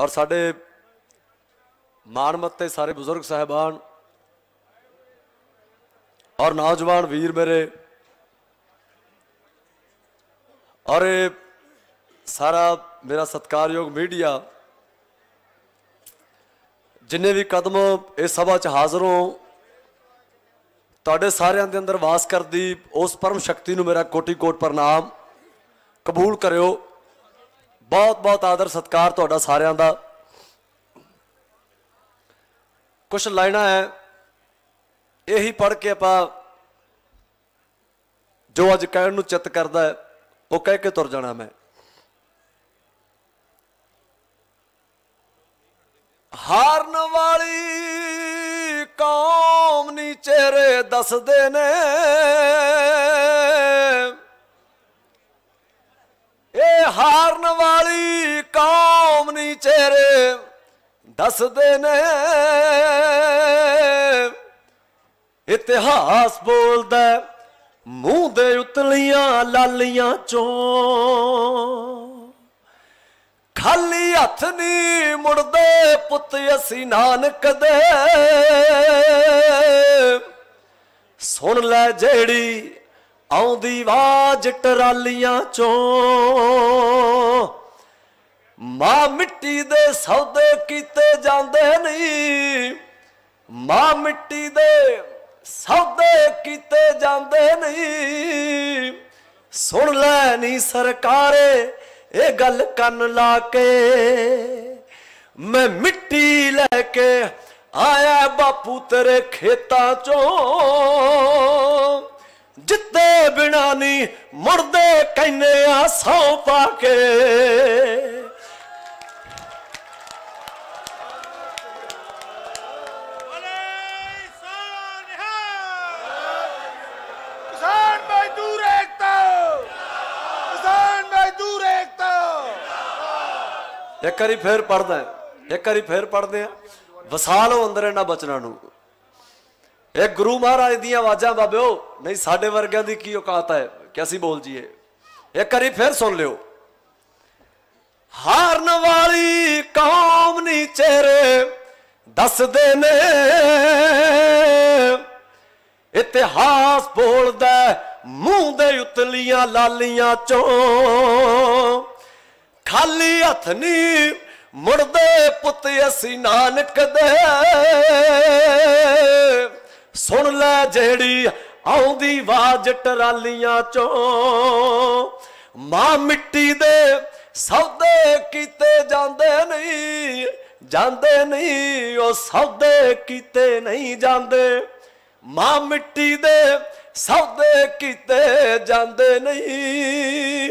ਔਰ ਸਾਡੇ ਮਾਨਮੱਤੇ ਸਾਰੇ ਬਜ਼ੁਰਗ ਸਹਿਬਾਨ ਔਰ ਨੌਜਵਾਨ ਵੀਰ ਮੇਰੇ ਔਰ ਸਾਰਾ ਮੇਰਾ ਸਤਕਾਰਯੋਗ ਮੀਡੀਆ ਜਿੰਨੇ ਵੀ ਕਦਮ ਇਸ ਸਭਾ 'ਚ ਹਾਜ਼ਰ ਹੋ ਤੁਹਾਡੇ ਸਾਰਿਆਂ ਦੇ ਅੰਦਰ ਵਾਸ ਕਰਦੀ ਉਸ ਪਰਮ ਸ਼ਕਤੀ ਨੂੰ ਮੇਰਾ ਕੋਟੀ ਕੋਟ ਪ੍ਰਣਾਮ ਕਬੂਲ ਕਰਿਓ ਬਹੁਤ ਬਹੁਤ ਆਦਰ ਸਤਿਕਾਰ ਤੁਹਾਡਾ ਸਾਰਿਆਂ ਦਾ ਕੁਝ ਲਾਈਨਾਂ ਹੈ ਇਹੀ ਪੜ੍ਹ ਕੇ ਆਪਾਂ ਜੋ ਅੱਜ ਕਹਿਣ ਨੂੰ ਚਿੱਤ ਕਰਦਾ ਹੈ ਉਹ ਕਹਿ ਕੇ ਤੁਰ ਜਾਣਾ ਮੈਂ ਹਾਰਨ ਵਾਲੀ ਕੌਮ ਨੀਚੇ ਰੇ ਦੱਸਦੇ ਨੇ ਹਾਰਨ ਵਾਲੀ ਕੌਮ ਨਹੀਂ ਚਿਹਰੇ ਦੱਸਦੇ ਨੇ ਇਤਿਹਾਸ ਬੋਲਦਾ ਮੂੰਹ ਦੇ ਉਤਲੀਆਂ ਲਾਲੀਆਂ ਚੋਂ ਖਾਲੀ ਹੱਥ ਨਹੀਂ ਮੁੜਦੇ ਪੁੱਤ ਅਸੀਂ ਨਾਨਕ ਦੇ ਸੁਣ ਲੈ ਜਿਹੜੀ ਆਉਂਦੀ ਆਵਾਜ਼ ਟਰਾਲੀਆਂ ਚੋਂ ਮਾਂ ਮਿੱਟੀ ਦੇ ਸੌਦੇ ਕੀਤੇ ਜਾਂਦੇ ਨਹੀਂ ਮਾਂ ਮਿੱਟੀ ਦੇ ਸੌਦੇ ਕੀਤੇ ਜਾਂਦੇ ਨਹੀਂ ਸੁਣ ਲੈ ਨਹੀਂ ਸਰਕਾਰੇ ਇਹ ਗੱਲ ਕੰਨ ਲਾ ਕੇ ਮੈਂ ਮਿੱਟੀ ਲੈ ਕੇ ਆਇਆ ਬਾਪੂ ਤੇਰੇ ਖੇਤਾਂ ਚੋਂ ਜਿੱਤੇ ਬਿਨਾ ਨਹੀਂ ਮੁਰਦੇ ਕਹਿੰਦੇ ਆ ਸੌ ਪਾ ਕੇ ਇੱਕ ਵਾਰੀ ਫੇਰ ਪੜਦਾ ਇੱਕ ਵਾਰੀ ਫੇਰ ਪੜਦੇ ਆ ਵਸਾਲੋ ਅੰਦਰ ਇਹਨਾਂ ਬਚਨਾਂ ਨੂੰ ਇਹ ਗੁਰੂ ਮਹਾਰਾਜ ਦੀਆਂ ਆਵਾਜ਼ਾਂ ਬਾਬਿਓ ਨਹੀਂ ਸਾਡੇ ਵਰਗਿਆਂ ਦੀ ਕੀ ਔਕਾਤ ਹੈ ਕਿ ਅਸੀਂ ਬੋਲ ਜੀਏ ਇਹ ਕਰੀ ਫਿਰ ਸੁਣ ਲਿਓ ਹਾਰਨ ਵਾਲੀ ਕੌਮ ਨਹੀਂ ਚਿਹਰੇ ਦੱਸਦੇ ਨੇ ਇਤਿਹਾਸ ਬੋਲਦਾ ਮੂੰਹ ਦੇ ਉਤਲੀਆਂ ਲਾਲੀਆਂ ਚੋਂ ਖਾਲੀ ਹੱਥ ਨਹੀਂ ਮੁੜਦੇ ਪੁੱਤ ਅਸੀਂ ਨਾਨਕ ਦੇ ਸੁਣ ਲੈ ਜਿਹੜੀ ਆਉਂਦੀ ਆਵਾਜ਼ ਟਰਾਲੀਆਂ ਚੋਂ ਮਾਂ ਮਿੱਟੀ ਦੇ ਸੌਦੇ ਕੀਤੇ ਜਾਂਦੇ ਨਹੀਂ ਜਾਂਦੇ ਨਹੀਂ ਉਹ ਸੌਦੇ ਕੀਤੇ ਨਹੀਂ ਜਾਂਦੇ ਮਾਂ ਮਿੱਟੀ ਦੇ ਸੌਦੇ ਕੀਤੇ ਜਾਂਦੇ ਨਹੀਂ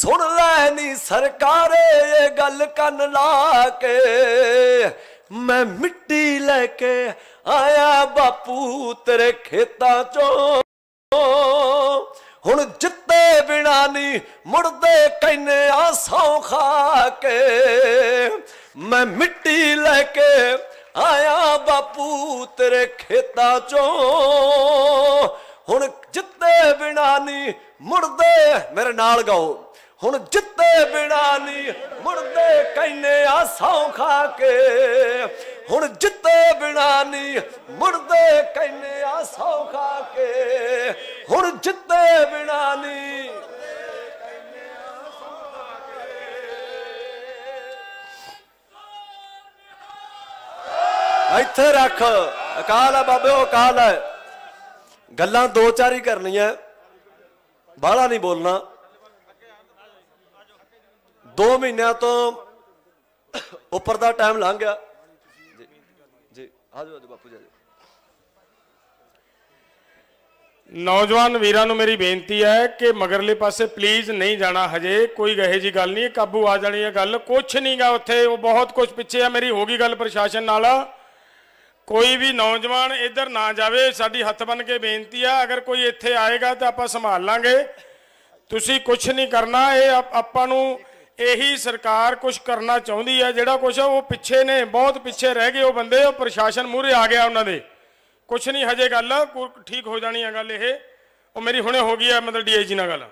ਸੁਣ ਲੈ ਨੀ ਸਰਕਾਰੇ ਇਹ ਗੱਲ ਕੰਨ ਲਾ ਕੇ ਮੈਂ ਮਿੱਟੀ ਲੈ ਕੇ ਆਇਆ ਬਾਪੂ ਤੇਰੇ ਖੇਤਾਂ ਚੋਂ ਹੁਣ ਜਿੱਤੇ ਬਿਨਾ ਨਹੀਂ ਮੁੜਦੇ ਕੈਨੇ ਆਸਾਂ ਖਾ ਕੇ ਮੈਂ ਮਿੱਟੀ ਲੈ ਕੇ ਆਇਆ ਬਾਪੂ ਤੇਰੇ ਖੇਤਾਂ ਚੋਂ ਹੁਣ ਜਿੱਤੇ ਬਿਨਾ ਨਹੀਂ ਮੁੜਦੇ ਮੇਰੇ ਨਾਲ ਗਾਓ ਹੁਣ ਜਿੱਤੇ ਬਿਨਾ ਨਹੀਂ ਮੁਰਦੇ ਕਹਿੰਨੇ ਆ ਸੌਂ ਖਾ ਕੇ ਹੁਣ ਜਿੱਤੇ ਬਿਨਾ ਨਹੀਂ ਮੁਰਦੇ ਕਹਿੰਨੇ ਆ ਸੌਂ ਖਾ ਕੇ ਹੁਣ ਜਿੱਤੇ ਬਿਨਾ ਨਹੀਂ ਇੱਥੇ ਰੱਖ ਅਕਾਲ ਬਾਬੇ ਉਹ ਅਕਾਲ ਹੈ ਗੱਲਾਂ ਦੋ ਚਾਰ ਹੀ ਕਰਨੀਆਂ ਬਾਹਲਾ ਨਹੀਂ ਬੋਲਣਾ 2 ਮਹੀਨਿਆਂ ਤੋਂ ਉੱਪਰ ਦਾ ਟਾਈਮ ਲੰਘ ਗਿਆ ਜੀ ਜੀ ਆਜੋ ਆਜੋ ਬਾਪੂ ਜੀ ਨੌਜਵਾਨ ਵੀਰਾਂ ਨੂੰ ਮੇਰੀ ਬੇਨਤੀ ਹੈ ਕਿ ਮਗਰਲੇ ਪਾਸੇ ਪਲੀਜ਼ ਨਹੀਂ ਜਾਣਾ ਹਜੇ ਕੋਈ ਗਹੇ ਜੀ ਗੱਲ ਨਹੀਂ ਕਾਬੂ ਆ ਜਾਣੀ ਹੈ ਗੱਲ ਕੁਝ ਨਹੀਂਗਾ ਉੱਥੇ ਉਹ ਬਹੁਤ ਕੁਝ ਪਿੱਛੇ ਆ ਮੇਰੀ ਹੋ ਗਈ ਗੱਲ ਪ੍ਰਸ਼ਾਸਨ ਨਾਲ ਕੋਈ ਵੀ ਨੌਜਵਾਨ ਇੱਧਰ ਨਾ ਜਾਵੇ ਸਾਡੀ ਹੱਥ ਬਨ ਕੇ ਬੇਨਤੀ ਆ ਅਗਰ ਕੋਈ ਇੱਥੇ ਆਏਗਾ ਤਾਂ ਆਪਾਂ ਸੰਭਾਲ ਲਾਂਗੇ ਤੁਸੀਂ ਕੁਝ ਨਹੀਂ ਕਰਨਾ ਇਹ ਆਪਾਂ ਨੂੰ ਇਹੀ ਸਰਕਾਰ ਕੁਝ ਕਰਨਾ ਚਾਹੁੰਦੀ ਹੈ ਜਿਹੜਾ ਕੁਝ ਉਹ ਪਿੱਛੇ ਨੇ ਬਹੁਤ ਪਿੱਛੇ ਰਹਿ ਗਏ ਉਹ ਬੰਦੇ ਉਹ ਪ੍ਰਸ਼ਾਸਨ ਮੂਰੇ ਆ ਗਿਆ ਉਹਨਾਂ ਦੇ ਕੁਝ ਨਹੀਂ ਹਜੇ ਗੱਲ ਠੀਕ ਹੋ ਜਾਣੀ ਹੈ ਗੱਲ ਇਹ ਉਹ ਮੇਰੀ ਹੁਣੇ ਹੋ ਗਈ ਹੈ ਮਤਲਬ ਡੀਆਈਜੀ ਨਾਲ ਗੱਲ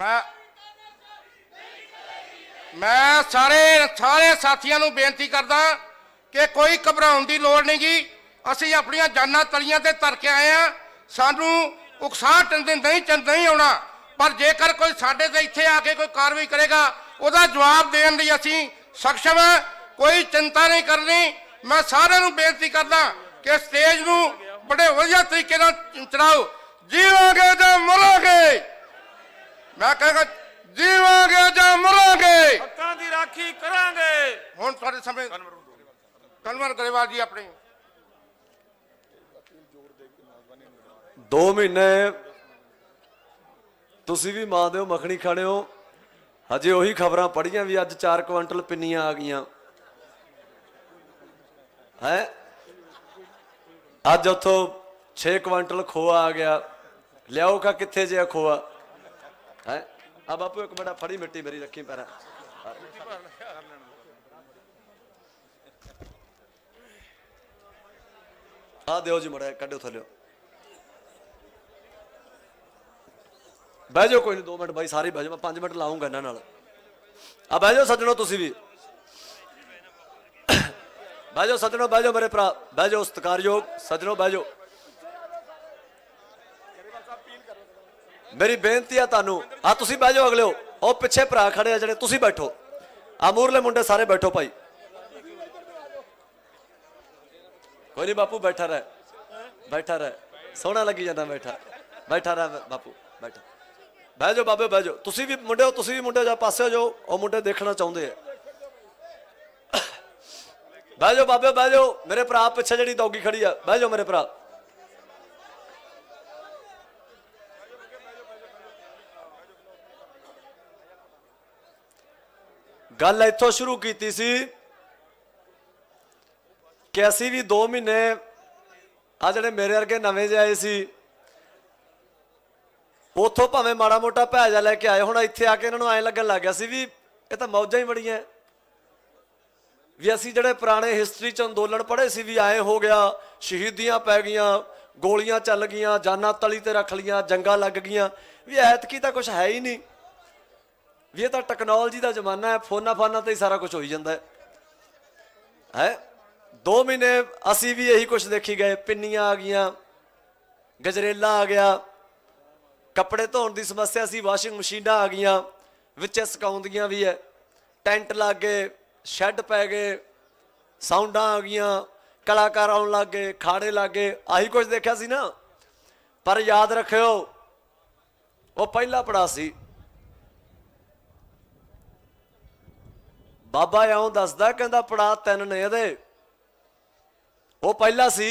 ਮੈਂ ਮੈਂ ਸਾਰੇ ਸਾਰੇ ਸਾਥੀਆਂ ਨੂੰ ਬੇਨਤੀ ਕਰਦਾ ਕਿ ਕੋਈ ਘਬਰਾਉਣ ਦੀ ਲੋੜ ਨਹੀਂ ਜੀ ਅਸੀਂ ਆਪਣੀਆਂ ਜਾਨਾਂ ਤਲੀਆਂ ਤੇ ਤਰ ਕੇ ਆਏ ਆ ਸਾਨੂੰ ਉਕਸਾਹ ਟੰਦੇ ਨਹੀਂ ਚੰਦ ਨਹੀਂ ਆਉਣਾ ਪਰ ਜੇਕਰ ਕੋਈ ਸਾਡੇ ਤੇ ਇੱਥੇ ਆ ਕੇ ਕੋਈ ਕਾਰਵਾਈ ਕਰੇਗਾ ਉਹਦਾ ਜਵਾਬ ਦੇਣ ਲਈ ਅਸੀਂ ਸਖਸ਼ਮ ਕੋਈ ਚਿੰਤਾ ਨਹੀਂ ਕਰਨੀ ਮੈਂ ਸਾਰਿਆਂ ਨੂੰ ਬੇਨਤੀ ਕਰਦਾ ਕਿ ਸਟੇਜ ਨੂੰ ਬੜੇ ਵਧੀਆ ਤਰੀਕੇ ਨਾਲ ਚੜਾਓ ਜੀਓ ਮੈਂ ਕਹਾਂਗਾ ਜੀਵਾਂਗੇ ਜਾਂ ਮਰਾਂਗੇ ਹੱਕਾਂ ਦੀ ਰਾਖੀ ਕਰਾਂਗੇ ਹੁਣ ਤੁਹਾਡੇ ਸਮੇਂ ਕਲਮਰ ਗਰੇਵਾਲ ਜੀ ਆਪਣੇ 2 ਮਹੀਨੇ ਤੁਸੀਂ ਵੀ ਮਾਂ ਦੇ ਮੱਖਣੀ ਖਾਣੇ ਹੋ ਹਜੇ ਉਹੀ ਖਬਰਾਂ ਪੜੀਆਂ ਵੀ ਅੱਜ 4 ਕੁਇੰਟਲ ਪਿੰਨੀਆਂ ਆ ਗਈਆਂ ਹੈ ਅੱਜ ਉਥੋਂ 6 ਕੁਇੰਟਲ ਖੋਆ ਆ ਗਿਆ ਲਿਆਓ ਕਾ ਕਿੱਥੇ ਜਿਆ ਖੋਆ ਹੈ ਆ ਬਾਪੂ ਇੱਕ ਬੜਾ ਫੜੀ ਮਿੱਟੀ ਮੇਰੀ ਰੱਖੀ ਪੈਰਾ ਆ ਦਿਓ ਜੀ ਮੜਾ ਕੱਢੋ ਥੱਲੇ ਬਹਿ ਜਾ ਕੋਈ ਨਹੀਂ 2 ਮਿੰਟ ਬਾਈ ਸਾਰੇ ਬਹਿ ਜਾ ਮੈਂ 5 ਮਿੰਟ ਲਾਉਂਗਾ ਇਹਨਾਂ ਨਾਲ ਆ ਬਹਿ ਜਾਓ ਸੱਜਣੋ ਤੁਸੀਂ ਵੀ ਬਹਿ ਜਾਓ ਸੱਜਣੋ ਬਹਿ ਜਾਓ ਮੇਰੇ ਭਰਾ ਬਹਿ ਜਾਓ ਸਤਕਾਰਯੋਗ ਸੱਜਣੋ ਬਹਿ ਜਾਓ ਮੇਰੀ ਬੇਨਤੀ ਆ ਤੁਹਾਨੂੰ ਆ ਤੁਸੀਂ ਬਹਿ ਜਾਓ ਅਗਲਿਓ ਉਹ ਪਿੱਛੇ ਭਰਾ ਖੜੇ ਆ ਜਿਹੜੇ ਤੁਸੀਂ ਬੈਠੋ ਆ ਮੂਰਲੇ ਮੁੰਡੇ ਸਾਰੇ ਬੈਠੋ ਭਾਈ ਕੋਈ ਨਹੀਂ ਬਾਪੂ ਬੈਠਾ ਰਹਿ ਬੈਠਾ ਰਹਿ ਸੋਹਣਾ ਲੱਗੀ ਜਾਂਦਾ ਬੈਠਾ ਬੈਠਾ ਰਹਿ ਬਾਪੂ ਬੈਠਾ ਬਹਿ ਜਾਓ ਬਾਬੇ ਬਹਿ ਜਾਓ ਤੁਸੀਂ ਵੀ ਮੁੰਡੇ ਹੋ ਤੁਸੀਂ ਵੀ ਮੁੰਡੇ ਜਾ ਪਾਸੇ ਹੋ ਜਾਓ ਉਹ ਮੁੰਡੇ ਦੇਖਣਾ ਚਾਹੁੰਦੇ ਆ ਬਹਿ ਜਾਓ ਬਾਬੇ ਬਹਿ ਜਾਓ ਮੇਰੇ ਭਰਾ ਪਿੱਛੇ ਜਿਹੜੀ ਦੌਗੀ ਖੜੀ ਆ ਬਹਿ ਜਾਓ ਮੇਰੇ ਭਰਾ ਗੱਲ ਇੱਥੋਂ ਸ਼ੁਰੂ ਕੀਤੀ ਸੀ ਕਿ ਅਸੀਂ ਵੀ 2 ਮਹੀਨੇ ਆ ਜਿਹੜੇ ਮੇਰੇ ਵਰਗੇ ਨਵੇਂ ਜਿਹੇ ਆਏ ਸੀ ਉਥੋਂ ਭਾਵੇਂ ਮਾੜਾ ਮੋਟਾ ਭੈਜਾ ਲੈ ਕੇ ਆਏ ਹੁਣ ਇੱਥੇ ਆ ਕੇ ਇਹਨਾਂ ਨੂੰ ਐ ਲੱਗਣ ਲੱਗ ਗਿਆ ਸੀ ਵੀ ਇਹ ਤਾਂ ਮੌਜਾਂ ਹੀ ਬੜੀਆਂ ਵੀ ਅਸੀਂ ਜਿਹੜੇ ਪੁਰਾਣੇ ਹਿਸਟਰੀ ਚ ਅੰਦੋਲਨ ਪੜ੍ਹੇ ਸੀ ਵੀ ਆਏ ਹੋ ਗਿਆ ਸ਼ਹੀਦੀਆਂ ਪੈ ਗਈਆਂ ਗੋਲੀਆਂ ਚੱਲ ਗਈਆਂ ਜਾਨਾਂ ਤਲੀ ਤੇ ਰੱਖ ਲੀਆਂ ਜੰਗਾਂ ਲੱਗ ਗਈਆਂ ਵੀ ਐਤਕੀ ਤਾਂ ਕੁਝ ਹੈ ਹੀ ਨਹੀਂ ਵੀ ਇਹ ਤਾਂ ਟੈਕਨੋਲੋਜੀ ਦਾ ਜ਼ਮਾਨਾ ਹੈ ਫੋਨਾ ਫਾਨਾ ਤੇ ਹੀ ਸਾਰਾ ਕੁਝ ਹੋਈ ਜਾਂਦਾ ਹੈ ਹੈ 2 ਮਹੀਨੇ ਅਸੀਂ ਵੀ ਇਹੀ ਕੁਝ ਦੇਖੀ ਗਏ ਪਿੰਨੀਆਂ ਆ ਗਈਆਂ ਗਜਰੇਲਾ ਆ ਗਿਆ ਕੱਪੜੇ ਧੋਣ ਦੀ ਸਮੱਸਿਆ ਸੀ ਵਾਸ਼ਿੰਗ ਮਸ਼ੀਨਾਂ ਆ ਗਈਆਂ ਵਿੱਚ ਸਕਾਉਂਦੀਆਂ ਵੀ ਐ ਟੈਂਟ ਲੱਗ ਗਏ ਸ਼ੈੱਡ ਪੈ ਗਏ ਸਾਊਂਡਾਂ ਆ ਗਈਆਂ ਕਲਾਕਾਰ ਆਉਣ ਲੱਗ ਗਏ ਖਾੜੇ ਲੱਗ ਗਏ ਆਹੀ ਕੁਝ ਦੇਖਿਆ ਸੀ ਨਾ ਪਰ ਯਾਦ ਰੱਖਿਓ ਉਹ ਪਹਿਲਾ ਪੜਾ ਸੀ ਬਾਬਾ ਐਉਂ ਦੱਸਦਾ ਕਹਿੰਦਾ ਪੜਾ ਤਿੰਨ ਨੇ ਇਹਦੇ ਉਹ ਪਹਿਲਾ ਸੀ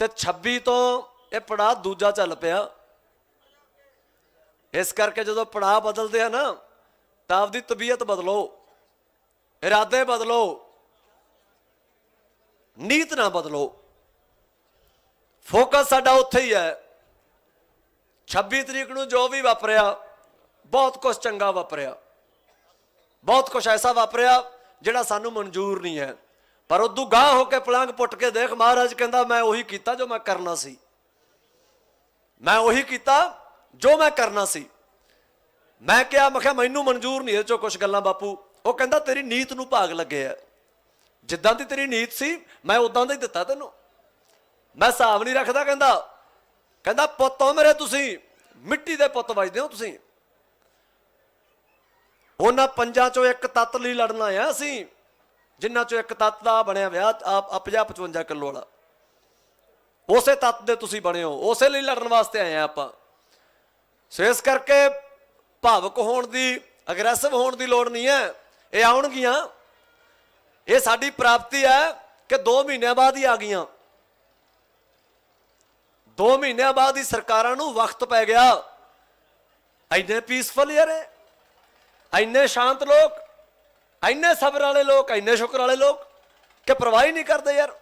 ਤੇ 26 ਤੋਂ ਇਹ ਪੜਾ ਦੂਜਾ ਚੱਲ ਪਿਆ ਇਸ ਕਰਕੇ ਜਦੋਂ ਪੜਾ ਬਦਲਦੇ ਆ ਨਾ ਤਾਂ ਆਪਦੀ ਤਬੀਅਤ ਬਦਲੋ ਇਰਾਦੇ ਬਦਲੋ ਨੀਤ ਨਾ ਬਦਲੋ ਫੋਕਸ ਸਾਡਾ ਉੱਥੇ ਹੀ ਹੈ 26 ਤਰੀਕ ਨੂੰ ਜੋ ਵੀ ਵਾਪਰਿਆ ਬਹੁਤ ਕੁਝ ਚੰਗਾ ਵਾਪਰਿਆ ਬਹੁਤ ਕੁਝ ਐਸਾ ਵਾਪਰਿਆ ਜਿਹੜਾ ਸਾਨੂੰ ਮਨਜ਼ੂਰ ਨਹੀਂ ਹੈ ਪਰ ਉਦੋਂ ਗਾਹ ਹੋ ਕੇ ਪਲੰਗ ਪੁੱਟ ਕੇ ਦੇਖ ਮਹਾਰਾਜ ਕਹਿੰਦਾ ਮੈਂ ਉਹੀ ਕੀਤਾ ਜੋ ਮੈਂ ਕਰਨਾ ਸੀ ਮੈਂ ਉਹੀ ਕੀਤਾ ਜੋ ਮੈਂ ਕਰਨਾ ਸੀ ਮੈਂ ਕਿਹਾ ਮੈਂ ਕਿਹਾ ਮੈਨੂੰ ਮਨਜ਼ੂਰ ਨਹੀਂ ਇਹ ਚੋ ਕੁਝ ਗੱਲਾਂ ਬਾਪੂ ਉਹ ਕਹਿੰਦਾ ਤੇਰੀ ਨੀਤ ਨੂੰ ਭਾਗ ਲੱਗੇ ਆ ਜਿੱਦਾਂ ਦੀ ਤੇਰੀ ਨੀਤ ਸੀ ਮੈਂ ਉਦਾਂ ਦਾ ਹੀ ਦਿੱਤਾ ਤੈਨੂੰ ਮੈਂ ਹਿਸਾਬ ਨਹੀਂ ਰੱਖਦਾ ਕਹਿੰਦਾ ਕਹਿੰਦਾ ਪੁੱਤੋ ਮੇਰੇ ਤੁਸੀਂ ਮਿੱਟੀ ਦੇ ਪੁੱਤ ਵਜਦੇ ਹੋ ਤੁਸੀਂ ਉਹਨਾਂ ਪੰਜਾਂ ਚੋਂ ਇੱਕ ਤੱਤ ਲਈ ਲੜਨਾ ਆ ਅਸੀਂ ਜਿਨ੍ਹਾਂ ਚੋਂ ਇੱਕ ਤੱਤ ਦਾ ਬਣਿਆ ਵਿਆਹ ਆ 50 55 ਕਿਲੋ ਵਾਲਾ ਉਸੇ ਤੱਤ ਦੇ ਤੁਸੀਂ ਬਣੇ ਹੋ ਉਸੇ ਲਈ ਲੜਨ ਵਾਸਤੇ ਆਏ ਆ ਆਪਾਂ ਸੇਸ ਕਰਕੇ ਭਾਵਕ ਹੋਣ ਦੀ ਅਗਰੈਸਿਵ ਹੋਣ ਦੀ ਲੋੜ ਨਹੀਂ ਹੈ ਇਹ ਆਉਣਗੀਆਂ ਇਹ ਸਾਡੀ ਪ੍ਰਾਪਤੀ ਹੈ ਕਿ 2 ਮਹੀਨਿਆਂ ਬਾਅਦ ਹੀ ਆ ਗਈਆਂ 2 ਮਹੀਨਿਆਂ ਬਾਅਦ ਹੀ ਸਰਕਾਰਾਂ ਨੂੰ ਵਕਤ ਪੈ ਗਿਆ ਐਨੇ ਪੀਸਫੁਲ ਯਾਰੇ ਐਨੇ ਸ਼ਾਂਤ ਲੋਕ ਐਨੇ ਸਬਰ ਵਾਲੇ ਲੋਕ ਐਨੇ ਸ਼ੁਕਰ ਵਾਲੇ ਲੋਕ ਕਿ ਪਰਵਾਹ ਹੀ ਨਹੀਂ ਕਰਦੇ ਯਾਰ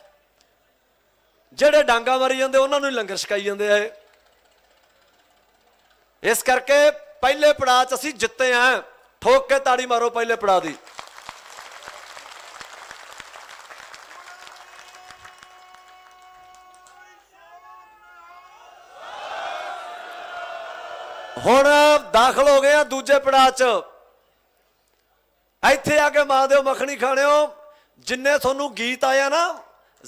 ਜਿਹੜੇ ਡਾਂਗਾ ਮਾਰੀ ਜਾਂਦੇ ਉਹਨਾਂ ਨੂੰ ਹੀ ਲੰਗਰ ਛਕਾਈ ਜਾਂਦੇ ਆ ਇਸ ਕਰਕੇ ਪਹਿਲੇ ਪੜਾਅ 'ਚ ਅਸੀਂ ਜਿੱਤੇ ਆ ਠੋਕ ਕੇ ਤਾੜੀ ਮਾਰੋ ਪਹਿਲੇ ਪੜਾਅ ਦੀ ਹੁਣ ਦਾਖਲ ਹੋ ਗਏ ਆ ਦੂਜੇ ਪੜਾਅ 'ਚ ਇੱਥੇ ਆ ਕੇ ਮਾਂ ਦਿਓ ਮੱਖਣੀ ਖਾਣਿਓ ਜਿੰਨੇ ਤੁਹਾਨੂੰ ਗੀਤ ਆਇਆ ਨਾ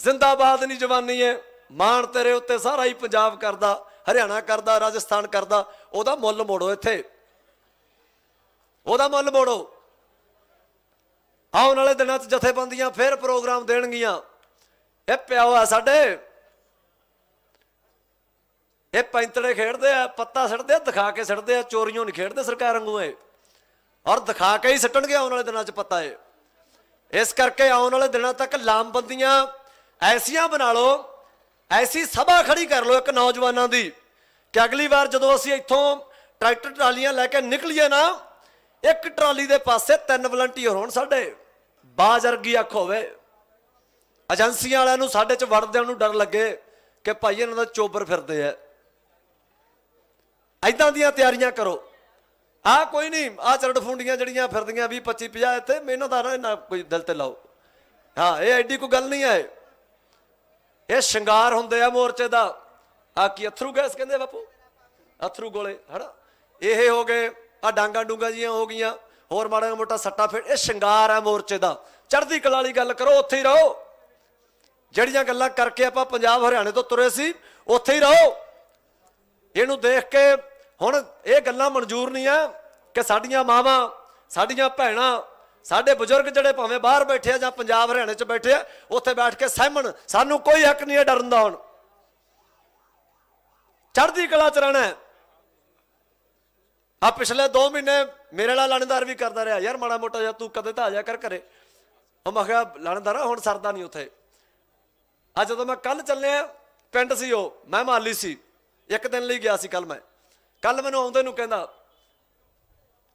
ਜ਼ਿੰਦਾਬਾਦ ਨਹੀਂ ਜਵਾਨੀ ਐ ਮਾਣ ਤੇਰੇ ਉੱਤੇ ਸਾਰਾ ਹੀ ਪੰਜਾਬ ਕਰਦਾ ਹਰਿਆਣਾ ਕਰਦਾ ਰਾਜਸਥਾਨ ਕਰਦਾ ਉਹਦਾ ਮੁੱਲ ਮੋੜੋ ਇੱਥੇ ਉਹਦਾ ਮੁੱਲ ਮੋੜੋ ਆਉਣ ਵਾਲੇ ਦਿਨਾਂ 'ਚ ਜਥੇਬੰਦੀਆਂ ਫੇਰ ਪ੍ਰੋਗਰਾਮ ਦੇਣਗੀਆਂ ਇਹ ਪਿਆਓ ਆ ਸਾਡੇ ਇਹ ਪੈਂਤੜੇ ਖੇਡਦੇ ਆ ਪੱਤਾ ਸੜਦੇ ਆ ਦਿਖਾ ਕੇ ਸੜਦੇ ਆ ਚੋਰੀਆਂ ਨਹੀਂ ਖੇਡਦੇ ਸਰਕਾਰ ਵਾਂਗੂ ਇਹ ਔਰ ਦਿਖਾ ਕੇ ਹੀ ਸੱਟਣਗੇ ਆਉਣ ਵਾਲੇ ਦਿਨਾਂ 'ਚ ਪਤਾ ਏ ਇਸ ਕਰਕੇ ਆਉਣ ਵਾਲੇ ਦਿਨਾਂ ਤੱਕ ਲਾਮਬੰਦੀਆਂ ਐਸੀਆਂ ਬਣਾ ਲਓ ਐਸੀ ਸਭਾ ਖੜੀ ਕਰ ਲਓ ਇੱਕ ਨੌਜਵਾਨਾਂ ਦੀ ਕਿ ਅਗਲੀ ਵਾਰ ਜਦੋਂ ਅਸੀਂ ਇੱਥੋਂ ਟਰੈਕਟਰ ਟਰਾਲੀਆਂ ਲੈ ਕੇ ਨਿਕਲੀਏ ਨਾ ਇੱਕ ਟਰਾਲੀ ਦੇ ਪਾਸੇ ਤਿੰਨ ਵਲੰਟੀਅਰ ਹੋਣ ਸਾਡੇ ਬਾਜ਼ਰਗੀ ਅੱਖ ਹੋਵੇ ਏਜੰਸੀਆਂ ਵਾਲਿਆਂ ਨੂੰ ਸਾਡੇ 'ਚ ਵੜਦਿਆਂ ਨੂੰ ਡਰ ਲੱਗੇ ਕਿ ਭਾਈ ਇਹਨਾਂ ਦਾ ਚੋਬਰ ਫਿਰਦੇ ਆ ਐਦਾਂ ਦੀਆਂ ਤਿਆਰੀਆਂ ਕਰੋ ਆ ਕੋਈ ਨਹੀਂ ਆ ਚਰੜ ਫੁੰਡੀਆਂ ਜਿਹੜੀਆਂ ਫਿਰਦੀਆਂ 20 25 50 ਇੱਥੇ ਮੈਨੂੰ ਤਾਂ ਨਾ ਕੋਈ ਦਿਲ ਤੇ ਲਾਓ ਹਾਂ ਇਹ ਐਡੀ ਕੋਈ ਗੱਲ ਨਹੀਂ ਆਏ ਇਹ ਸ਼ਿੰਗਾਰ ਹੁੰਦੇ ਆ ਮੋਰਚੇ ਦਾ ਆ ਕੀ ਅਥਰੂ ਗੈਸ ਕਹਿੰਦੇ ਬਾਪੂ ਅਥਰੂ ਗੋਲੇ ਹਨਾ ਇਹ ਹੋ ਗਏ ਆ ਡਾਂਗਾ ਡੂੰਗਾ ਜੀਆਂ ਹੋ ਗਈਆਂ ਹੋਰ ਮਾੜਾ ਮੋਟਾ ਸੱਟਾ ਫੇਰ ਇਹ ਸ਼ਿੰਗਾਰ ਆ ਮੋਰਚੇ ਦਾ ਚੜ੍ਹਦੀ ਕਲਾ ਵਾਲੀ ਗੱਲ ਕਰੋ ਉੱਥੇ ਹੀ ਰਹੋ ਜਿਹੜੀਆਂ ਗੱਲਾਂ ਕਰਕੇ ਆਪਾਂ ਪੰਜਾਬ ਹਰਿਆਣੇ ਤੋਂ ਤੁਰੇ ਸੀ ਉੱਥੇ ਹੀ ਰਹੋ ਇਹਨੂੰ ਦੇਖ ਕੇ ਹੁਣ ਇਹ ਗੱਲਾਂ ਮਨਜ਼ੂਰ ਨਹੀਂ ਆ ਕਿ ਸਾਡੀਆਂ ਮਾਵਾਂ ਸਾਡੀਆਂ ਭੈਣਾਂ ਸਾਡੇ ਬਜ਼ੁਰਗ ਜਿਹੜੇ ਭਾਵੇਂ ਬਾਹਰ ਬੈਠੇ ਆ ਜਾਂ ਪੰਜਾਬ ਹਰਿਆਣੇ 'ਚ ਬੈਠੇ ਆ ਉੱਥੇ ਬੈਠ ਕੇ ਸਹਿਮਣ ਸਾਨੂੰ ਕੋਈ ਹੱਕ ਨਹੀਂ ਹੈ ਡਰਨ ਦਾ ਹੁਣ ਚੜ੍ਹਦੀ ਕਲਾ 'ਚ ਰਹਿਣਾ ਆ ਪਿਛਲੇ 2 ਮਹੀਨੇ ਮੇਰੇ ਨਾਲ ਲਣਦਾਰ ਵੀ ਕਰਦਾ ਰਿਹਾ ਯਾਰ ਮਾੜਾ ਮੋਟਾ ਜਾਂ ਤੂੰ ਕਦੇ ਤਾਂ ਆ ਜਾ ਕਰ ਘਰੇ ਉਹ ਮੈਂ ਕਿਹਾ ਲਣਦਾਰਾ ਹੁਣ ਸਰਦਾ ਨਹੀਂ ਉੱਥੇ ਆ ਜਦੋਂ ਮੈਂ ਕੱਲ ਚੱਲਿਆ ਪਿੰਡ ਸੀ ਉਹ ਮੈਂ ਮਾਲੀ ਸੀ ਇੱਕ ਦਿਨ ਲਈ ਗਿਆ ਸੀ ਕੱਲ ਮੈਂ ਕੱਲ ਮੈਨੂੰ ਆਉਂਦੇ ਨੂੰ ਕਹਿੰਦਾ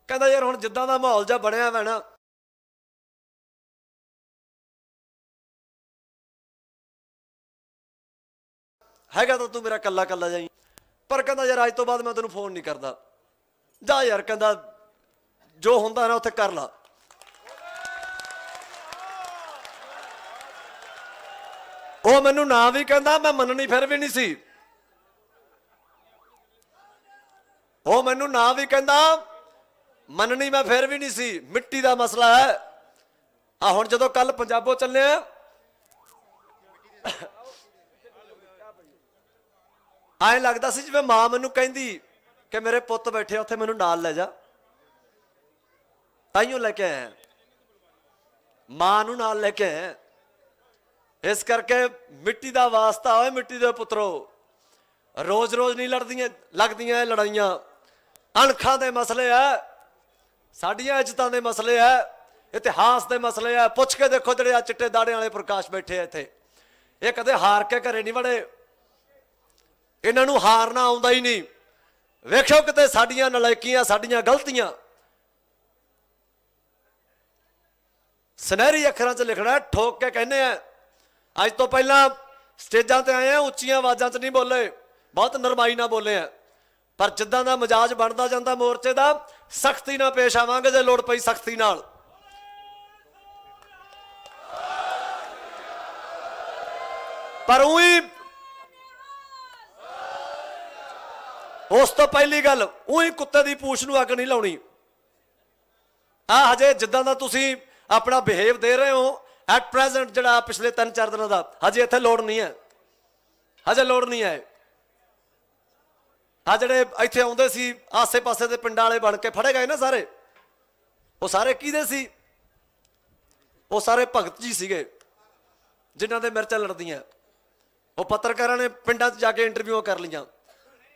ਕਹਿੰਦਾ ਯਾਰ ਹੁਣ ਜਿੱਦਾਂ ਦਾ ਮਾਹੌਲ ਜਾ ਬਣਿਆ ਹੋਇਆ ਨਾ ਹੈਗਾ ਤਾਂ ਤੂੰ ਮੇਰਾ ਕੱਲਾ ਕੱਲਾ ਜਾਈ ਪਰ ਕਹਿੰਦਾ ਯਾਰ ਅੱਜ ਤੋਂ ਬਾਅਦ ਮੈਂ ਤੈਨੂੰ ਫੋਨ ਨਹੀਂ ਕਰਦਾ ਜਾ ਯਾਰ ਕਹਿੰਦਾ ਜੋ ਹੁੰਦਾ ਨਾ ਉੱਥੇ ਕਰ ਲਾ ਉਹ ਮੈਨੂੰ ਨਾ ਵੀ ਕਹਿੰਦਾ ਮੈਂ ਮੰਨਣੀ ਫਿਰ ਵੀ ਨਹੀਂ ਸੀ ਉਹ ਮੈਨੂੰ ਨਾ ਵੀ ਕਹਿੰਦਾ ਮੰਨਣੀ ਮੈਂ ਫਿਰ ਵੀ ਨਹੀਂ ਸੀ ਮਿੱਟੀ ਦਾ ਮਸਲਾ ਹੈ ਆ ਹੁਣ ਜਦੋਂ ਕੱਲ ਪੰਜਾਬੋ ਚੱਲੇ ਆ ਆਏ ਲੱਗਦਾ ਸੀ ਜਿਵੇਂ ਮਾਂ ਮੈਨੂੰ ਕਹਿੰਦੀ ਕਿ ਮੇਰੇ ਪੁੱਤ ਬੈਠੇ ਉੱਥੇ ਮੈਨੂੰ ਨਾਲ ਲੈ ਜਾ ਤਾਈਓ ਲੈ ਕੇ ਆਇਆ ਮਾਂ ਨੂੰ ਨਾਲ ਲੈ ਕੇ ਇਸ ਕਰਕੇ ਮਿੱਟੀ ਦਾ ਵਾਸਤਾ ਓਏ ਮਿੱਟੀ ਦੇ ਪੁੱਤਰੋ ਰੋਜ਼-ਰੋਜ਼ ਨਹੀਂ ਲੜਦੀਆਂ ਲੱਗਦੀਆਂ ਇਹ ਲੜਾਈਆਂ ਅਣਖਾਂ ਦੇ ਮਸਲੇ ਆ ਸਾਡੀਆਂ ਇੱਜ਼ਤਾਂ ਦੇ ਮਸਲੇ ਐ ਇਤਿਹਾਸ ਦੇ ਮਸਲੇ ਐ ਪੁੱਛ ਕੇ ਦੇਖੋ ਜਿਹੜੇ ਆ ਚਿੱਟੇ ਦਾੜੇ ਵਾਲੇ ਪ੍ਰਕਾਸ਼ ਬੈਠੇ ਆ ਇੱਥੇ ਇਹ ਕਦੇ ਹਾਰ ਕੇ ਘਰੇ ਨਹੀਂ ਵੜੇ ਇਹਨਾਂ ਨੂੰ ਹਾਰਨਾ ਆਉਂਦਾ ਹੀ ਨਹੀਂ ਵੇਖੋ ਕਿਤੇ ਸਾਡੀਆਂ ਨਲਾਇਕੀਆਂ ਸਾਡੀਆਂ ਗਲਤੀਆਂ ਸਨੈਰੀ ਅੱਖਰਾਂ 'ਚ ਲਿਖਣਾ ਠੋਕ ਕੇ ਕਹਿੰਦੇ ਆ ਅੱਜ ਤੋਂ ਪਹਿਲਾਂ ਸਟੇਜਾਂ ਤੇ ਆਏ ਆ ਉੱਚੀਆਂ ਆਵਾਜ਼ਾਂ 'ਚ ਨਹੀਂ ਬੋਲੇ ਬਹੁਤ ਨਰਮਾਈ ਨਾਲ ਬੋਲੇ ਆ ਪਰ ਜਿੱਦਾਂ ਦਾ ਮਜਾਜ ਬਣਦਾ ਜਾਂਦਾ ਮੋਰਚੇ ਦਾ ਸਖਤੀ ਨਾਲ ਪੇਸ਼ ਆਵਾਂਗੇ ਜੇ ਲੋੜ ਪਈ ਸਖਤੀ ਨਾਲ ਪਰ ਉਹੀ ਉਸ ਤੋਂ ਪਹਿਲੀ ਗੱਲ ਉਹੀ ਕੁੱਤੇ ਦੀ ਪੂਛ ਨੂੰ ਅੱਗ ਨਹੀਂ ਲਾਉਣੀ ਆ ਹਜੇ ਜਿੱਦਾਂ ਦਾ ਤੁਸੀਂ ਆਪਣਾ ਬਿਹੇਵ ਦੇ ਰਹੇ ਹੋ ਐਟ ਪ੍ਰੈਜ਼ੈਂਟ ਜਿਹੜਾ ਪਿਛਲੇ 3-4 ਦਿਨਾਂ ਦਾ ਹਜੇ ਇੱਥੇ ਲੋੜ ਨਹੀਂ ਹੈ ਹਜੇ ਲੋੜ ਨਹੀਂ ਹੈ ਆ ਜਿਹੜੇ ਇੱਥੇ ਆਉਂਦੇ ਸੀ ਆਸੇ-ਪਾਸੇ ਦੇ ਪਿੰਡਾਂ ਵਾਲੇ ਬਣ ਕੇ ਫੜੇ ਗਏ ਨਾ ਸਾਰੇ ਉਹ ਸਾਰੇ ਕਿਹਦੇ ਸੀ ਉਹ ਸਾਰੇ ਭਗਤ ਜੀ ਸੀਗੇ ਜਿਨ੍ਹਾਂ ਦੇ ਮਿਰਚਾਂ ਲੜਦੀਆਂ ਉਹ ਪੱਤਰਕਾਰਾਂ ਨੇ ਪਿੰਡਾਂ 'ਚ ਜਾ ਕੇ ਇੰਟਰਵਿਊ ਕਰ ਲਈਆਂ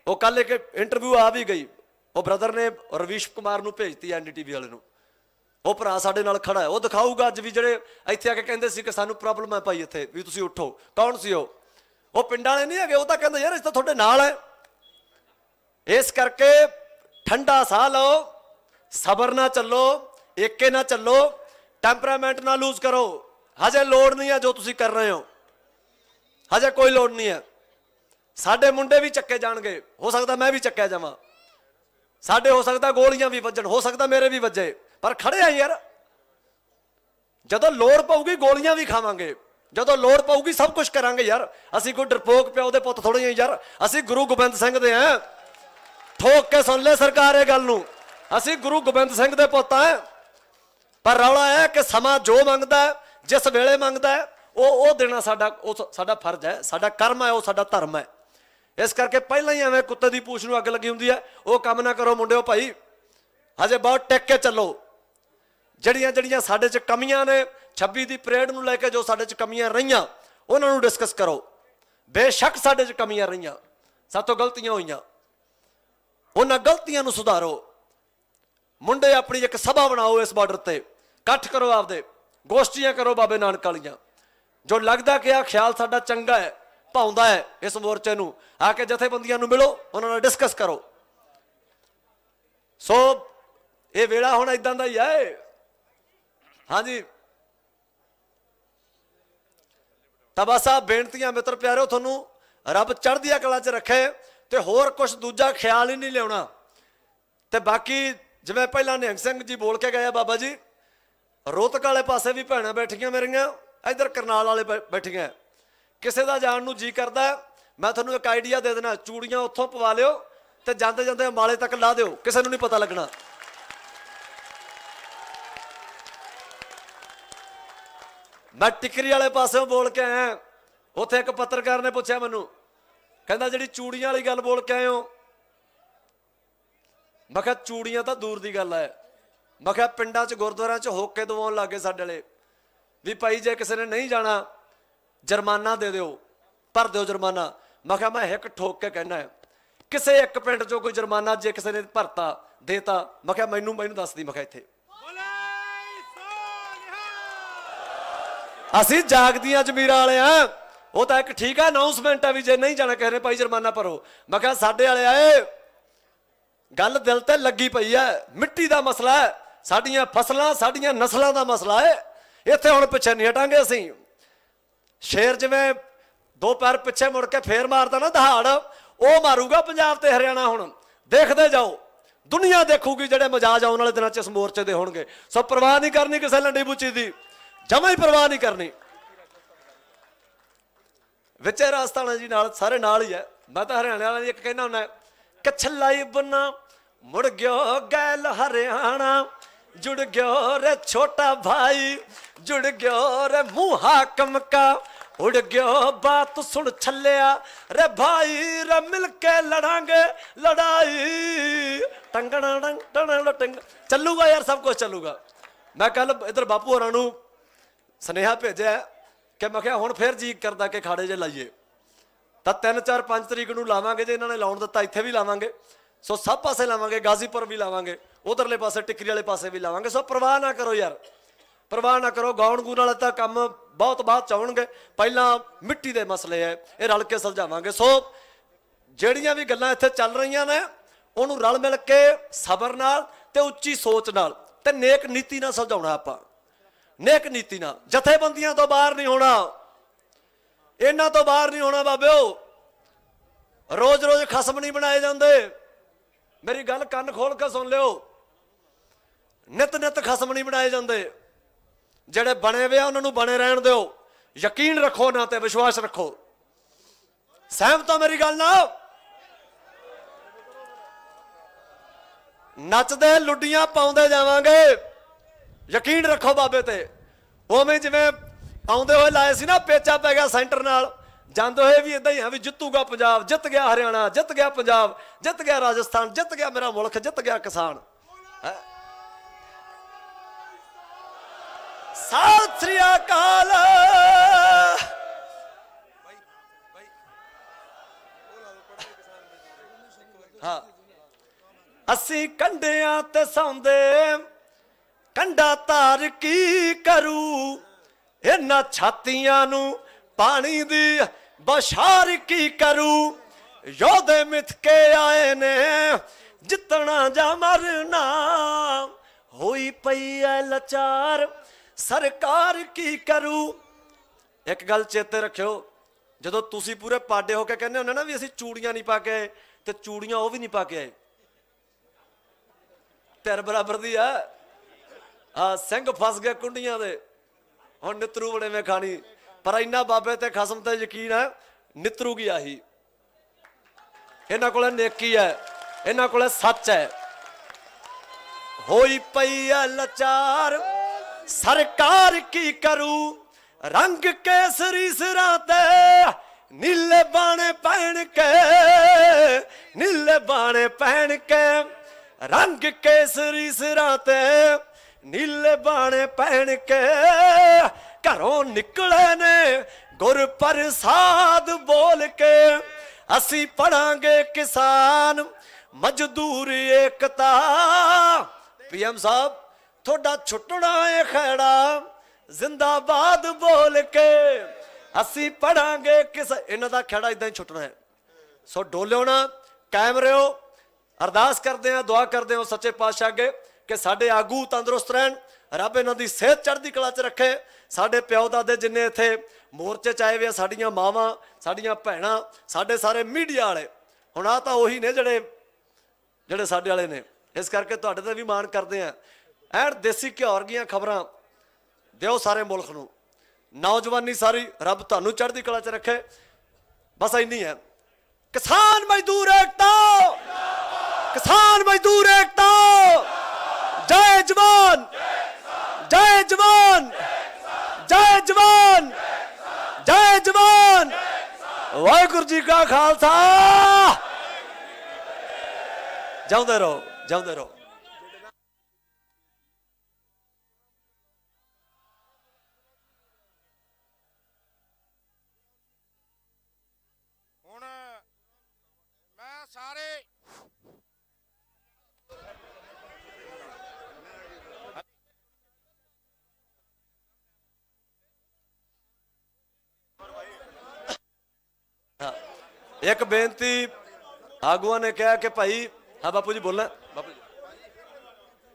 ਉਹ ਕੱਲ ਇੱਕ ਇੰਟਰਵਿਊ ਆ ਵੀ ਗਈ ਉਹ ਬ੍ਰਦਰ ਨੇ ਰਵੀਸ਼ ਕੁਮਾਰ ਨੂੰ ਭੇਜਤੀ ਐਨਡੀਟੀਵੀ ਵਾਲੇ ਨੂੰ ਉਹ ਭਰਾ ਸਾਡੇ ਨਾਲ ਖੜਾ ਹੈ ਉਹ ਦਿਖਾਊਗਾ ਅੱਜ ਵੀ ਜਿਹੜੇ ਇੱਥੇ ਆ ਕੇ ਕਹਿੰਦੇ ਸੀ ਕਿ ਸਾਨੂੰ ਪ੍ਰੋਬਲਮ ਹੈ ਭਾਈ ਇੱਥੇ ਵੀ ਤੁਸੀਂ ਉੱਠੋ ਕੌਣ ਸੀ ਉਹ ਉਹ ਪਿੰਡਾਂ ਵਾਲੇ ਨਹੀਂ ਹੈਗੇ ਉਹ ਤਾਂ ਕਹਿੰਦੇ ਯਾਰ ਇਸ ਤਾਂ ਤੁਹਾਡੇ ਨਾਲ ਹੈ ਇਸ ਕਰਕੇ ਠੰਡਾ ਸਾਹ ਲਓ ਸਬਰ ਨਾਲ ਚੱਲੋ ਏਕੇ ਨਾਲ ਚੱਲੋ ਟੈਂਪਰਾਮੈਂਟ ਨਾ ਲੂਜ਼ ਕਰੋ ਹਜੇ ਲੋੜ ਨਹੀਂ ਹੈ ਜੋ ਤੁਸੀਂ ਕਰ ਰਹੇ ਹੋ ਹਜੇ ਕੋਈ ਲੋੜ ਨਹੀਂ ਹੈ ਸਾਡੇ ਮੁੰਡੇ ਵੀ ਚੱਕੇ ਜਾਣਗੇ ਹੋ ਸਕਦਾ ਮੈਂ ਵੀ ਚੱਕਿਆ ਜਾਵਾਂ ਸਾਡੇ ਹੋ ਸਕਦਾ ਗੋਲੀਆਂ ਵੀ ਵੱਜਣ ਹੋ ਸਕਦਾ ਮੇਰੇ ਵੀ ਵੱਜੇ ਪਰ ਖੜੇ ਆ ਯਾਰ ਜਦੋਂ ਲੋੜ ਪਊਗੀ ਗੋਲੀਆਂ ਵੀ ਖਾਵਾਂਗੇ ਜਦੋਂ ਲੋੜ ਪਊਗੀ ਸਭ ਕੁਝ ਕਰਾਂਗੇ ਯਾਰ ਅਸੀਂ ਕੋਈ ਡਰਪੋਕ ਪਿਆ ਉਹਦੇ ਪੁੱਤ ਥੋੜੇ ਜਿਹਾ ਯਾਰ ਅਸੀਂ ਗੁਰੂ ਗੋਬਿੰਦ ਸਿੰਘ ਦੇ ਆ ਠੋਕ ਕੇ ਸੁਣ ਲੈ ਸਰਕਾਰ ਇਹ ਗੱਲ ਨੂੰ ਅਸੀਂ ਗੁਰੂ ਗੋਬਿੰਦ ਸਿੰਘ ਦੇ ਪੁੱਤ ਆ ਪਰ ਰੌਲਾ ਹੈ ਕਿ ਸਮਾਂ ਜੋ ਮੰਗਦਾ ਹੈ ਜਿਸ ਵੇਲੇ ਮੰਗਦਾ ਹੈ ਉਹ ਉਹ ਦੇਣਾ ਸਾਡਾ ਉਹ ਸਾਡਾ ਫਰਜ਼ ਹੈ ਸਾਡਾ ਕਰਮ ਹੈ ਉਹ ਸਾਡਾ ਧਰਮ ਹੈ ਇਸ ਕਰਕੇ ਪਹਿਲਾਂ ਹੀ ਐਵੇਂ ਕੁੱਤੇ ਦੀ ਪੂਛ ਨੂੰ ਅੱਗ ਲੱਗੀ ਹੁੰਦੀ ਹੈ ਉਹ ਕੰਮ ਨਾ ਕਰੋ ਮੁੰਡਿਓ ਭਾਈ ਹਜੇ ਬਹੁਤ ਟਿਕ ਕੇ ਚੱਲੋ ਜਿਹੜੀਆਂ ਜਿਹੜੀਆਂ ਸਾਡੇ 'ਚ ਕਮੀਆਂ ਨੇ 26 ਦੀ ਪਰੇਡ ਨੂੰ ਲੈ ਕੇ ਜੋ ਸਾਡੇ 'ਚ ਕਮੀਆਂ ਰਹੀਆਂ ਉਹਨਾਂ ਨੂੰ ਡਿਸਕਸ ਕਰੋ ਬੇਸ਼ੱਕ ਸਾਡੇ 'ਚ ਕਮੀਆਂ ਰਹੀਆਂ ਸਾਤੋਂ ਗਲਤੀਆਂ ਹੋਈਆਂ ਉਹਨਾਂ ਗਲਤੀਆਂ ਨੂੰ ਸੁਧਾਰੋ ਮੁੰਡੇ ਆਪਣੀ ਇੱਕ ਸਭਾ ਬਣਾਓ ਇਸ ਬਾਰਡਰ ਤੇ ਇਕੱਠ ਕਰੋ ਆਪਦੇ ਗੋਸ਼ਟੀਆਂ ਕਰੋ ਬਾਬੇ ਨਾਨਕ ਵਾਲੀਆਂ ਜੋ ਲੱਗਦਾ ਕਿ ਆ ਖਿਆਲ ਸਾਡਾ ਚੰਗਾ ਹੈ ਪਾਉਂਦਾ ਹੈ ਇਸ ਮੋਰਚੇ ਨੂੰ ਆ ਕੇ ਜਥੇਬੰਦੀਆਂ ਨੂੰ ਮਿਲੋ ਉਹਨਾਂ ਨਾਲ ਡਿਸਕਸ ਕਰੋ ਸੋ ਇਹ ਵੇਲਾ ਹੁਣ ਇਦਾਂ ਦਾ ਹੀ ਹੈ ਹਾਂਜੀ ਤਬਾ ਸਾਹਿਬ ਬੇਨਤੀਆਂ ਮਿੱਤਰ ਪਿਆਰਿਓ ਤੁਹਾਨੂੰ ਰੱਬ ਚੜ੍ਹਦੀ ਕਲਾ 'ਚ ਰੱਖੇ ਤੇ ਹੋਰ ਕੁਝ ਦੂਜਾ ਖਿਆਲ ਹੀ ਨਹੀਂ ਲਿਆਉਣਾ ਤੇ ਬਾਕੀ ਜਿਵੇਂ ਪਹਿਲਾਂ ਨਿਹੰਗ ਸਿੰਘ ਜੀ ਬੋਲ ਕੇ ਗਏ ਬਾਬਾ ਜੀ ਰੋਤਕ ਵਾਲੇ ਪਾਸੇ ਵੀ ਭੈਣਾਂ ਬੈਠੀਆਂ ਮੇਰੀਆਂ ਇਧਰ ਕਰਨਾਲ ਵਾਲੇ ਬੈਠੀਆਂ ਕਿਸੇ ਦਾ ਜਾਣ ਨੂੰ ਜੀ ਕਰਦਾ ਮੈਂ ਤੁਹਾਨੂੰ ਇੱਕ ਆਈਡੀਆ ਦੇ ਦੇਣਾ ਚੂੜੀਆਂ ਉੱਥੋਂ ਪਵਾ ਲਿਓ ਤੇ ਜਾਂਦੇ ਜਾਂਦੇ ਮਾਲੇ ਤੱਕ ਲਾ ਦਿਓ ਕਿਸੇ ਨੂੰ ਨਹੀਂ ਪਤਾ ਲੱਗਣਾ ਮੈਂ ਟਿਕਰੀ ਵਾਲੇ ਪਾਸੇੋਂ ਬੋਲ ਕੇ ਆਇਆ ਉੱਥੇ ਇੱਕ ਪੱਤਰਕਾਰ ਨੇ ਪੁੱਛਿਆ ਮੈਨੂੰ ਕਹਿੰਦਾ ਜਿਹੜੀ ਚੂੜੀਆਂ ਵਾਲੀ ਗੱਲ ਬੋਲ ਕੇ ਆਏ ਹੋ ਮੈਂ ਕਿਹਾ ਚੂੜੀਆਂ ਤਾਂ ਦੂਰ ਦੀ ਗੱਲ ਹੈ ਮੈਂ ਕਿਹਾ ਪਿੰਡਾਂ 'ਚ ਗੁਰਦੁਆਰਿਆਂ 'ਚ ਹੋਕੇ ਦਵਾਉਣ ਲੱਗੇ ਸਾਡੇ ਵਾਲੇ ਵੀ ਭਾਈ ਜੇ ਕਿਸੇ ਨੇ ਨਹੀਂ ਜਾਣਾ ਜੁਰਮਾਨਾ ਦੇ ਦਿਓ ਭਰ ਦਿਓ ਜੁਰਮਾਨਾ ਮੈਂ ਕਿਹਾ ਮੈਂ ਇੱਕ ਠੋਕ ਕੇ ਕਹਿਣਾ ਕਿਸੇ ਇੱਕ ਪਿੰਡ 'ਚੋਂ ਕੋਈ ਜੁਰਮਾਨਾ ਜੇ ਕਿਸੇ ਨੇ ਭਰਤਾ ਦੇਤਾ ਮੈਂ ਕਿਹਾ ਮੈਨੂੰ ਮੈਨੂੰ ਦੱਸ ਦੀ ਮੈਂ ਕਿਹਾ ਇੱਥੇ ਅਸੀਂ ਜਾਗਦੀਆਂ ਜ਼ਮੀਰਾਂ ਵਾਲਿਆਂ ਉਹ ਤਾਂ ਇੱਕ ਠੀਕ ਹੈ ਅਨਾਉਂਸਮੈਂਟ ਆ ਵੀ ਜੇ ਨਹੀਂ ਜਾਣਾ ਕਹਿੰਦੇ ਭਾਈ ਜੁਰਮਾਨਾ ਭਰੋ ਮੈਂ ਕਿਹਾ ਸਾਡੇ ਵਾਲੇ ਆਏ ਗੱਲ ਦਿਲ ਤੇ ਲੱਗੀ ਪਈ ਐ ਮਿੱਟੀ ਦਾ ਮਸਲਾ ਹੈ ਸਾਡੀਆਂ ਫਸਲਾਂ ਸਾਡੀਆਂ ਨਸਲਾਂ ਦਾ ਮਸਲਾ ਹੈ ਇੱਥੇ ਹੁਣ ਪਿੱਛੇ ਨਹੀਂ ਹਟਾਂਗੇ ਅਸੀਂ ਸ਼ੇਰ ਜਿਵੇਂ ਦੋ ਪੈਰ ਪਿੱਛੇ ਮੁੜ ਕੇ ਫੇਰ ਮਾਰਦਾ ਨਾ ਦਹਾੜ ਉਹ ਮਾਰੂਗਾ ਪੰਜਾਬ ਤੇ ਹਰਿਆਣਾ ਹੁਣ ਦੇਖਦੇ ਜਾਓ ਦੁਨੀਆ ਦੇਖੂਗੀ ਜਿਹੜੇ ਮਜਾਜ ਆਉਣ ਵਾਲੇ ਦਿਨਾਂ 'ਚ ਇਸ ਮੋਰਚੇ ਦੇ ਹੋਣਗੇ ਸੋ ਪਰਵਾਹ ਨਹੀਂ ਕਰਨੀ ਕਿਸੇ ਲੰਡੀ ਬੁੱਚੀ ਦੀ ਜਮਾ ਹੀ ਪਰਵਾਹ ਨਹੀਂ ਕਰਨੀ ਵਿੱਚੇ ਰਾਜਸਥਾਨ ਜੀ ਨਾਲ ਸਾਰੇ ਨਾਲ ਹੀ ਹੈ ਮੈਂ ਤਾਂ ਹਰਿਆਣੇ ਵਾਲਿਆਂ ਦੀ ਇੱਕ ਕਹਿਣਾ ਹੁੰਦਾ ਕਛਲਾਈ ਬੰਨਾ ਮੁੜ ਗਿਓ ਗੈਲ ਹਰਿਆਣਾ ਜੁੜ ਗਿਓ ਰੇ ਛੋਟਾ ਭਾਈ ਜੁੜ ਗਿਓ ਰੇ ਮੂਹਾ ਕਮਕਾ ਉੜ ਗਿਓ ਬਾਤ ਸੁਣ ਛੱਲਿਆ ਰੇ ਭਾਈ ਰ ਮਿਲ ਕੇ ਲੜਾਂਗੇ ਲੜਾਈ ਟੰਗਣਾ ਟੰਗਣਾ ਟੰਗ ਚੱਲੂਗਾ ਯਾਰ ਸਭ ਕੁਝ ਚੱਲੂਗਾ ਮੈਂ ਕੱਲ ਇਧਰ ਬਾਪੂ ਹੋਰਾਂ ਨੂੰ ਸਨੇਹਾ ਭੇਜਿਆ ਕਿ ਮੈਂ ਕਿਹਾ ਹੁਣ ਫਿਰ ਜੀ ਕਰਦਾ ਕਿ ਖਾੜੇ ਜੇ ਲਾਈਏ ਤਾਂ 3 4 5 ਤਰੀਕ ਨੂੰ ਲਾਵਾਂਗੇ ਜੇ ਇਹਨਾਂ ਨੇ ਲਾਉਣ ਦਿੱਤਾ ਇੱਥੇ ਵੀ ਲਾਵਾਂਗੇ ਸੋ ਸਭ ਪਾਸੇ ਲਾਵਾਂਗੇ ਗਾਜ਼ੀਪੁਰ ਵੀ ਲਾਵਾਂਗੇ ਉਧਰਲੇ ਪਾਸੇ ਟਿੱਕਰੀ ਵਾਲੇ ਪਾਸੇ ਵੀ ਲਾਵਾਂਗੇ ਸੋ ਪਰਵਾਹ ਨਾ ਕਰੋ ਯਾਰ ਪਰਵਾਹ ਨਾ ਕਰੋ ਗਾਉਣ ਗੂਣ ਵਾਲਾ ਤਾਂ ਕੰਮ ਬਹੁਤ ਬਾਅਦ ਆਉਣਗੇ ਪਹਿਲਾਂ ਮਿੱਟੀ ਦੇ ਮਸਲੇ ਐ ਇਹ ਰਲ ਕੇ ਸੁਲਝਾਵਾਂਗੇ ਸੋ ਜਿਹੜੀਆਂ ਵੀ ਗੱਲਾਂ ਇੱਥੇ ਚੱਲ ਰਹੀਆਂ ਨੇ ਉਹਨੂੰ ਰਲ ਮਿਲ ਕੇ ਸਬਰ ਨਾਲ ਤੇ ਉੱਚੀ ਸੋਚ ਨਾਲ ਤੇ ਨੇਕ ਨੀਤੀ ਨਾਲ ਸੁਲਝਾਉਣਾ ਆਪਾਂ ਨੇਕ ਨੀਤੀ ਨਾਲ ਜਥੇਬੰਦੀਆਂ ਤੋਂ ਬਾਹਰ ਨਹੀਂ ਹੋਣਾ ਇਹਨਾਂ ਤੋਂ ਬਾਹਰ ਨਹੀਂ ਹੋਣਾ ਬਾਬਿਓ ਰੋਜ਼-ਰੋਜ਼ ਖਸਮ ਨਹੀਂ ਬਣਾਏ ਜਾਂਦੇ ਮੇਰੀ ਗੱਲ ਕੰਨ ਖੋਲ ਕੇ ਸੁਣ ਲਿਓ ਨਿਤ-ਨਿਤ ਖਸਮ ਨਹੀਂ ਬਣਾਏ ਜਾਂਦੇ ਜਿਹੜੇ ਬਣੇ ਵੇ ਆ ਉਹਨਾਂ ਨੂੰ ਬਣੇ ਰਹਿਣ ਦਿਓ ਯਕੀਨ ਰੱਖੋ ਨਾ ਤੇ ਵਿਸ਼ਵਾਸ ਰੱਖੋ ਸਹਿਮਤ ਹੋ ਮੇਰੀ ਗੱਲ ਨਾਲ ਨੱਚਦੇ ਲੁੱਡੀਆਂ ਪਾਉਂਦੇ ਜਾਵਾਂਗੇ ਯਕੀਨ ਰੱਖੋ ਬਾਬੇ ਤੇ ਉਵੇਂ ਜਿਵੇਂ ਆਉਂਦੇ ਹੋਏ ਲਾਏ ਸੀ ਨਾ ਪੇਚਾ ਪੈ ਗਿਆ ਸੈਂਟਰ ਨਾਲ ਜਾਂਦੇ ਹੋਏ ਵੀ ਇਦਾਂ ਹੀ ਆ ਵੀ ਜਿੱਤੂਗਾ ਪੰਜਾਬ ਜਿੱਤ ਗਿਆ ਹਰਿਆਣਾ ਜਿੱਤ ਗਿਆ ਪੰਜਾਬ ਜਿੱਤ ਗਿਆ ਰਾਜਸਥਾਨ ਜਿੱਤ ਗਿਆ ਮੇਰਾ ਮੁਲਕ ਜਿੱਤ ਗਿਆ ਕਿਸਾਨ ਸਤਿ ਸ੍ਰੀ ਅਕਾਲ ਹਾਂ ਅਸੀਂ ਕੰਡਿਆਂ ਤੇ ਸੌਂਦੇ ਕੰਡਾ ਧਾਰ ਕੀ ਕਰੂ ਇਹਨਾਂ ਛਾਤੀਆਂ ਨੂੰ ਪਾਣੀ ਦੀ ਬਸ਼ਾਰ ਕੀ ਕਰੂ ਯੋਧੇ ਮਿਥ ਕੇ ਆਏ ਨੇ ਜਿੱਤਣਾ ਜਾਂ ਮਰਨਾ ਹੋਈ ਪਈ ਐ ਲਚਾਰ ਸਰਕਾਰ ਕੀ ਕਰੂ ਇੱਕ ਗੱਲ ਚੇਤੇ ਰੱਖਿਓ ਜਦੋਂ ਤੁਸੀਂ ਪੂਰੇ ਪਾਡੇ ਹੋ ਕੇ ਕਹਿੰਦੇ ਹੁੰਦੇ ਨਾ ਵੀ ਅਸੀਂ ਚੂੜੀਆਂ ਨਹੀਂ ਪਾ ਕੇ ਤੇ ਚੂੜੀਆਂ ਉਹ ਵੀ ਨਹੀਂ ਪਾ ਕੇ ਆਏ ਤੇਰ ਬਰਾਬਰ ਦੀ ਆ ਆ ਸਿੰਘ ਫਸ ਗਏ ਕੁੰਡੀਆਂ ਦੇ ਹੁਣ ਨਿਤਰੂ ਬਣੇ ਮੈਂ ਖਾਣੀ ਪਰ ਇੰਨਾ ਬਾਬੇ ਤੇ ਖਸਮ ਤੇ ਯਕੀਨ ਹੈ ਨਿਤਰੂ ਕੀ ਆਹੀ ਇਹਨਾਂ ਕੋਲੇ ਨੇਕੀ ਹੈ ਇਹਨਾਂ ਕੋਲੇ ਸੱਚ ਹੈ ਹੋਈ ਪਈ ਆ ਲਚਾਰ ਸਰਕਾਰ ਕੀ ਕਰੂ ਰੰਗ ਕੇਸਰੀ ਸਿਰਾਂ ਤੇ ਨੀਲੇ ਬਾਣੇ ਪਹਿਣ ਕੇ ਨੀਲੇ ਬਾਣੇ ਪਹਿਣ ਕੇ ਰੰਗ ਕੇਸਰੀ ਸਿਰਾਂ ਤੇ ਨੀਲੇ ਬਾਣੇ ਪਹਿਣ ਕੇ ਘਰੋਂ ਨਿਕਲੇ ਨੇ ਗੁਰ ਪ੍ਰਸਾਦ ਬੋਲ ਕੇ ਅਸੀਂ ਪੜਾਂਗੇ ਕਿਸਾਨ ਮਜ਼ਦੂਰ ਇਕਤਾ ਪੀਐਮ ਸਾਹਿਬ ਤੁਹਾਡਾ ਛੁੱਟਣਾ ਏ ਖੜਾ ਜ਼ਿੰਦਾਬਾਦ ਬੋਲ ਕੇ ਅਸੀਂ ਪੜਾਂਗੇ ਕਿਸ ਇਹਨਾਂ ਦਾ ਖੜਾ ਇਦਾਂ ਹੀ ਛੁੱਟਣਾ ਹੈ ਸੋ ਡੋਲਿਓ ਨਾ ਕਾਇਮ ਰਹੋ ਅਰਦਾਸ ਕਰਦੇ ਆ ਦੁਆ ਕਰਦੇ ਆ ਸੱਚੇ ਪਾਤਸ਼ਾਹ ਅੱਗੇ ਕਿ ਸਾਡੇ ਆਗੂ ਤੰਦਰੁਸਤ ਰਹਿਣ ਰੱਬ ਇਹਨਾਂ ਦੀ ਸਿਹਤ ਚੜ੍ਹਦੀ ਕਲਾ 'ਚ ਰੱਖੇ ਸਾਡੇ ਪਿਓ ਦਾਦੇ ਜਿੰਨੇ ਇੱਥੇ ਮੋਰਚੇ ਚ ਆਏ ਵੇ ਸਾਡੀਆਂ ਮਾਵਾਂ ਸਾਡੀਆਂ ਭੈਣਾਂ ਸਾਡੇ ਸਾਰੇ ਮੀਡੀਆ ਵਾਲੇ ਹੁਣ ਆ ਤਾਂ ਉਹੀ ਨੇ ਜਿਹੜੇ ਜਿਹੜੇ ਸਾਡੇ ਵਾਲੇ ਨੇ ਇਸ ਕਰਕੇ ਤੁਹਾਡੇ ਤੇ ਵੀ ਮਾਣ ਕਰਦੇ ਆ ਐਂ ਦੇਸੀ ਘਿਓਰ ਗੀਆਂ ਖਬਰਾਂ ਦਿਓ ਸਾਰੇ ਮੁਲਕ ਨੂੰ ਨੌਜਵਾਨੀ ਸਾਰੀ ਰੱਬ ਤੁਹਾਨੂੰ ਚੜ੍ਹਦੀ ਕਲਾ 'ਚ ਰੱਖੇ ਬਸ ਇੰਨੀ ਹੈ ਕਿਸਾਨ ਮਜ਼ਦੂਰ ਏਕਤਾ ਕਿਸਾਨ ਮਜ਼ਦੂਰ ਏਕਤਾ ਵਾਹਿਗੁਰੂ ਜੀ ਕਾ ਖਾਲਸਾ ਜਾਉਂਦੇ ਰਹੋ ਜਾਉਂਦੇ ਰਹੋ ਇੱਕ ਬੇਨਤੀ ਆਗੂਆਂ ਨੇ ਕਿਹਾ ਕਿ ਭਾਈ ਹਾਂ ਬਾਪੂ ਜੀ ਬੋਲਣਾ ਬਾਪੂ ਜੀ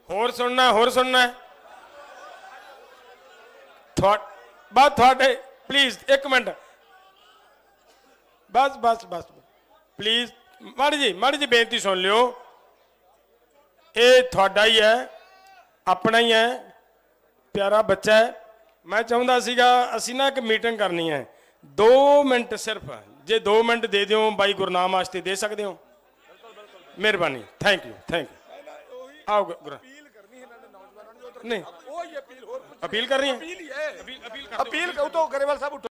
ਹੋਰ ਸੁਣਨਾ ਹੋਰ ਸੁਣਨਾ ਥੋੜ ਬਾ ਤੁਹਾਡੇ ਪਲੀਜ਼ ਇੱਕ minute bus bus bus please ਮਾੜੀ ਜੀ ਮਾੜੀ ਜੀ ਬੇਨਤੀ ਸੁਣ ਲਿਓ ਇਹ ਤੁਹਾਡਾ ਹੀ ਹੈ ਆਪਣਾ ਹੀ ਹੈ ਪਿਆਰਾ ਬੱਚਾ ਹੈ ਮੈਂ ਚਾਹੁੰਦਾ ਸੀਗਾ ਅਸੀਂ ਨਾ ਇੱਕ ਮੀਟਿੰਗ ਕਰਨੀ ਹੈ 2 ਮਿੰਟ ਸਿਰਫ ਜੇ 2 ਮਿੰਟ ਦੇ ਦਿਓ ਬਾਈ ਗੁਰਨਾਮ ਵਾਸਤੇ ਦੇ ਸਕਦੇ ਹੋ ਮਿਹਰਬਾਨੀ ਥੈਂਕ ਯੂ ਥੈਂਕ ਯੂ ਆਓ ਅਪੀਲ ਕਰਨੀ ਹੈ ਨੌਜਵਾਨਾਂ ਨੂੰ ਨਹੀਂ ਉਹ ਹੀ ਅਪੀਲ ਹੋਰ ਅਪੀਲ ਕਰਨੀ ਹੈ ਅਪੀਲ ਅਪੀਲ ਕਰਨੀ ਅਪੀਲ ਕਹੋ ਤੋਂ ਗਰੇਵਾਲ ਸਾਹਿਬ